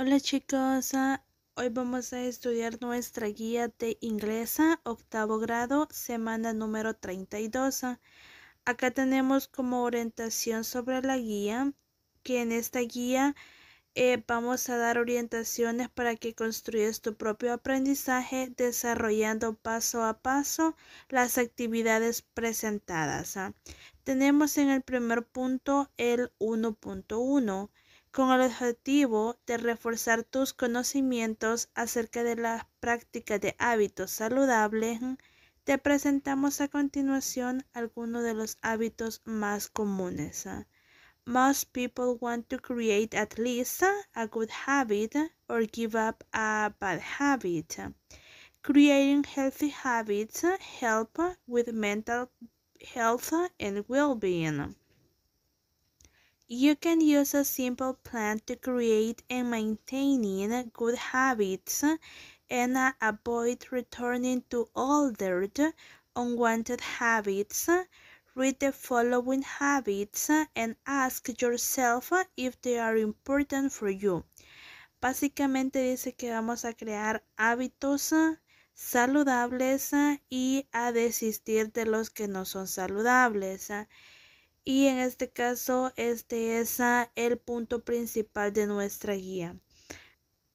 Hola chicos, ah, hoy vamos a estudiar nuestra guía de inglesa, octavo grado, semana número 32. Ah, acá tenemos como orientación sobre la guía, que en esta guía eh, vamos a dar orientaciones para que construyas tu propio aprendizaje desarrollando paso a paso las actividades presentadas. Ah, tenemos en el primer punto el 1.1 con el objetivo de reforzar tus conocimientos acerca de la práctica de hábitos saludables, te presentamos a continuación algunos de los hábitos más comunes. Most people want to create at least a good habit or give up a bad habit. Creating healthy habits help with mental health and well-being. You can use a simple plan to create and maintaining good habits and avoid returning to older unwanted habits. Read the following habits and ask yourself if they are important for you. Básicamente dice que vamos a crear hábitos saludables y a desistir de los que no son saludables. y en este caso este es el punto principal de nuestra guía.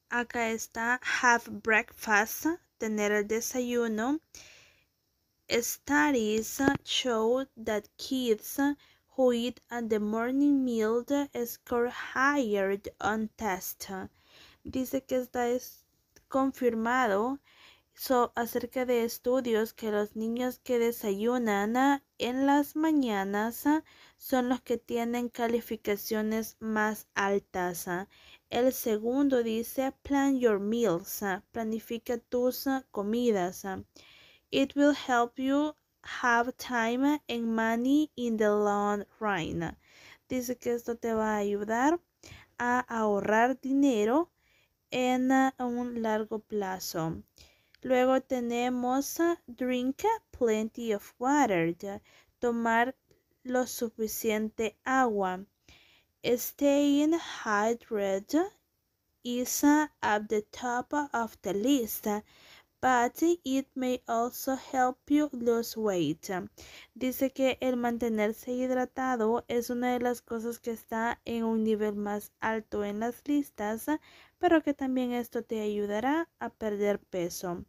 Acá está have breakfast, tener el desayuno. Studies show that kids who eat at the morning meal score higher on test. Dice que está confirmado so, acerca de estudios que los niños que desayunan ah, en las mañanas ah, son los que tienen calificaciones más altas. Ah. El segundo dice plan your meals, planifica tus comidas. It will help you have time and money in the long run. Dice que esto te va a ayudar a ahorrar dinero en un largo plazo. Luego tenemos drink plenty of water, tomar lo suficiente agua. Staying hydrated is at the top of the list, but it may also help you lose weight. Dice que el mantenerse hidratado es una de las cosas que está en un nivel más alto en las listas pero que también esto te ayudará a perder peso.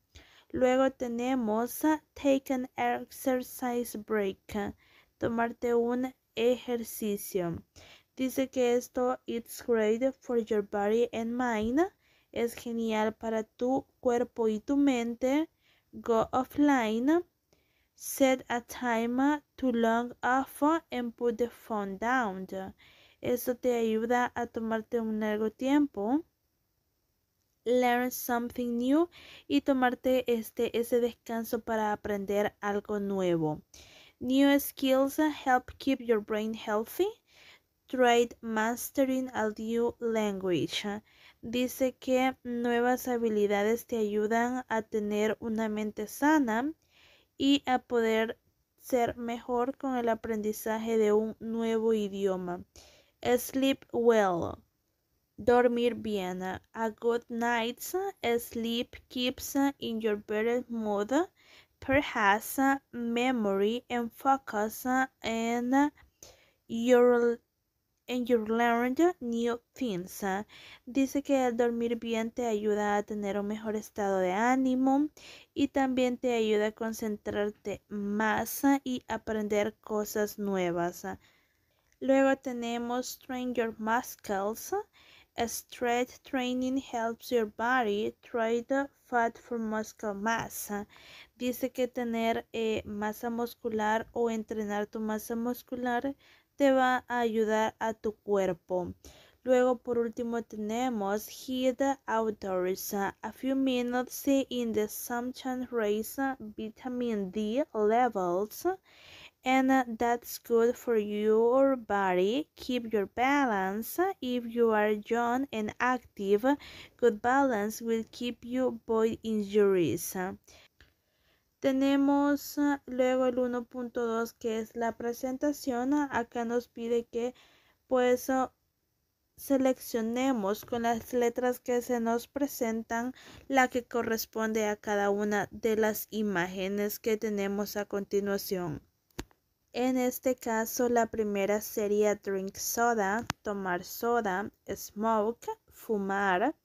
Luego tenemos take an exercise break, tomarte un ejercicio. Dice que esto it's great for your body and mind. Es genial para tu cuerpo y tu mente. Go offline. Set a time to long off and put the phone down. Esto te ayuda a tomarte un largo tiempo learn something new y tomarte este, ese descanso para aprender algo nuevo. New skills help keep your brain healthy. Try mastering a new language. Dice que nuevas habilidades te ayudan a tener una mente sana y a poder ser mejor con el aprendizaje de un nuevo idioma. Sleep well dormir bien. A good night's sleep keeps uh, in your better mood. Perhaps uh, memory and focus uh, and your and learned new things. Dice que el dormir bien te ayuda a tener un mejor estado de ánimo y también te ayuda a concentrarte más y aprender cosas nuevas. Luego tenemos Stranger Your Muscles, Stretch training helps your body trade fat for muscle mass. Dice que tener eh, masa muscular o entrenar tu masa muscular te va a ayudar a tu cuerpo. Luego, por último, tenemos heat outdoors. A few minutes in the sunshine raise vitamin D levels and that's good for your body. Keep your balance. If you are young and active, good balance will keep you avoid injuries. Tenemos eh, luego el 1.2 que es la presentación. Acá nos pide que pues eh, seleccionemos con las letras que se nos presentan la que corresponde a cada una de las imágenes que tenemos a continuación. En este caso, la primera sería drink soda, tomar soda, smoke, fumar,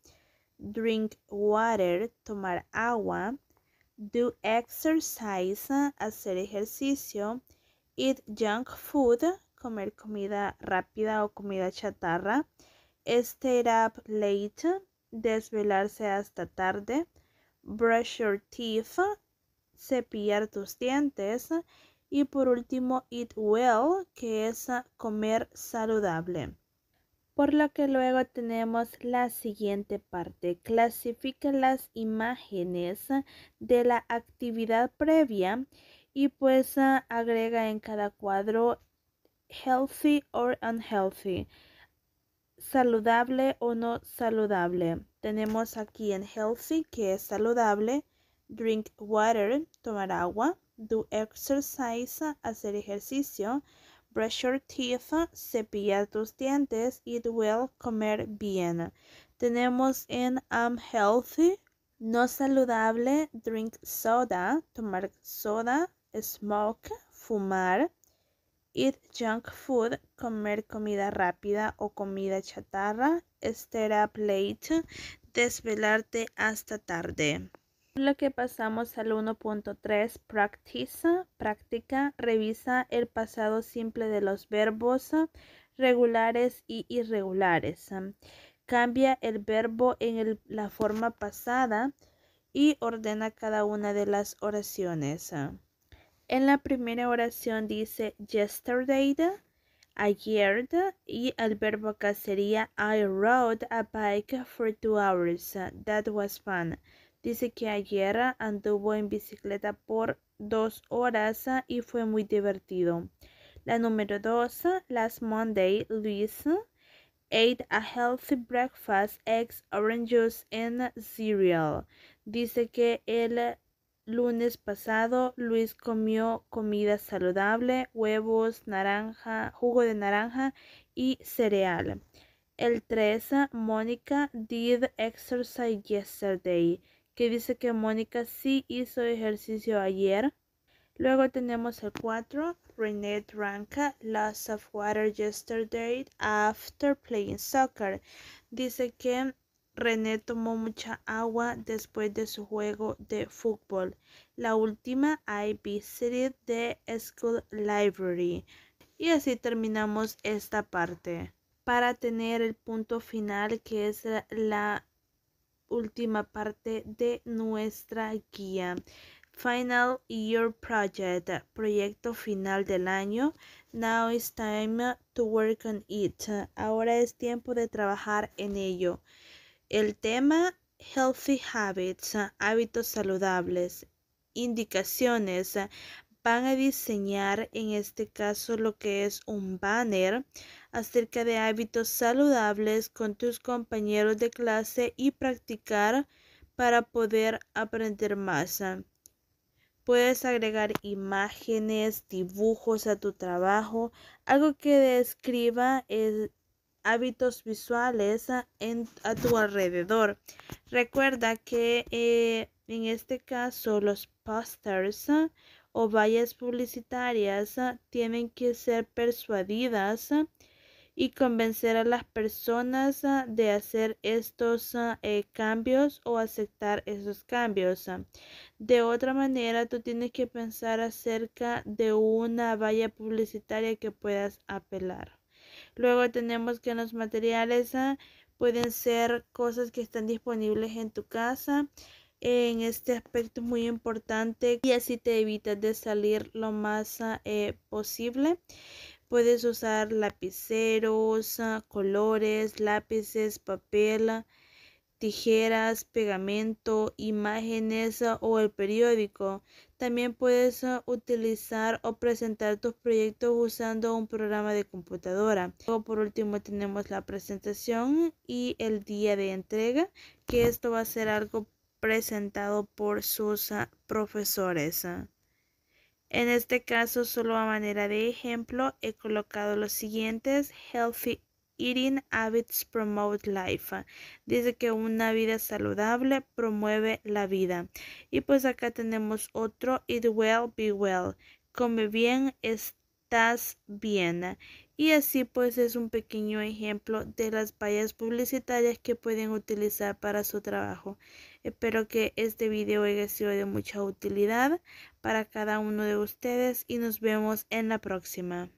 drink water, tomar agua, do exercise, hacer ejercicio, eat junk food, comer comida rápida o comida chatarra, stay up late, desvelarse hasta tarde, brush your teeth, cepillar tus dientes y por último, Eat Well, que es comer saludable. Por lo que luego tenemos la siguiente parte. Clasifica las imágenes de la actividad previa y pues ah, agrega en cada cuadro healthy or unhealthy, saludable o no saludable. Tenemos aquí en healthy que es saludable, drink water, tomar agua, do exercise, hacer ejercicio, brush your teeth, cepilla tus dientes, eat well, comer bien. Tenemos en I'm um, healthy, no saludable, drink soda, tomar soda, smoke, fumar, eat junk food, comer comida rápida o comida chatarra, stay up late, desvelarte hasta tarde lo que pasamos al 1.3 practiza, practica, revisa el pasado simple de los verbos ah, regulares y irregulares. Ah. Cambia el verbo en la forma pasada y ordena cada una de las oraciones. Ah. En la primera oración dice yesterday, ayer y el verbo acá sería I rode a bike for two hours. That was fun. Dice que ayer anduvo en bicicleta por dos horas y fue muy divertido. La número dos, last Monday, Luis ate a healthy breakfast, eggs, oranges and cereal. Dice que el lunes pasado Luis comió comida saludable, huevos, naranja, jugo de naranja y cereal. El 3, Mónica did exercise yesterday que dice que Mónica sí hizo ejercicio ayer. Luego tenemos el 4, René Ranka, loss of water yesterday after playing soccer. Dice que René tomó mucha agua después de su juego de fútbol. La última, I visited the school library. Y así terminamos esta parte. Para tener el punto final que es la última parte de nuestra guía. Final Year Project, proyecto final del año. Now it's time to work on it. Ahora es tiempo de trabajar en ello. El tema Healthy Habits, hábitos saludables. Indicaciones. Van a diseñar en este caso lo que es un banner acerca de hábitos saludables con tus compañeros de clase y practicar para poder aprender más. Puedes agregar imágenes, dibujos a tu trabajo, algo que describa hábitos visuales a, tu alrededor. Recuerda que eh, en este caso los posters ah, o vallas publicitarias ah, tienen que ser persuadidas ah, y convencer a las personas ah, de hacer estos ah, eh, cambios o aceptar esos cambios. Ah. De otra manera, tú tienes que pensar acerca de una valla publicitaria que puedas apelar. Luego tenemos que los materiales pueden ser cosas que están disponibles en tu casa. En este aspecto muy importante y así te evitas de salir lo más eh, posible. Puedes usar lapiceros, colores, lápices, papel, tijeras, pegamento, imágenes ah, o el periódico. También puedes ah, utilizar o presentar tus proyectos usando un programa de computadora. Luego, por último tenemos la presentación y el día de entrega, que esto va a ser algo presentado por sus ah, profesores. En este caso, solo a manera de ejemplo, he colocado los siguientes. Healthy Eating Habits Promote Life. Dice que una vida saludable promueve la vida. Y pues acá tenemos otro. Eat well, be well. Come bien, estás bien. Y así pues es un pequeño ejemplo de las vallas publicitarias que pueden utilizar para su trabajo. Espero que este video haya sido de mucha utilidad para cada uno de ustedes y nos vemos en la próxima.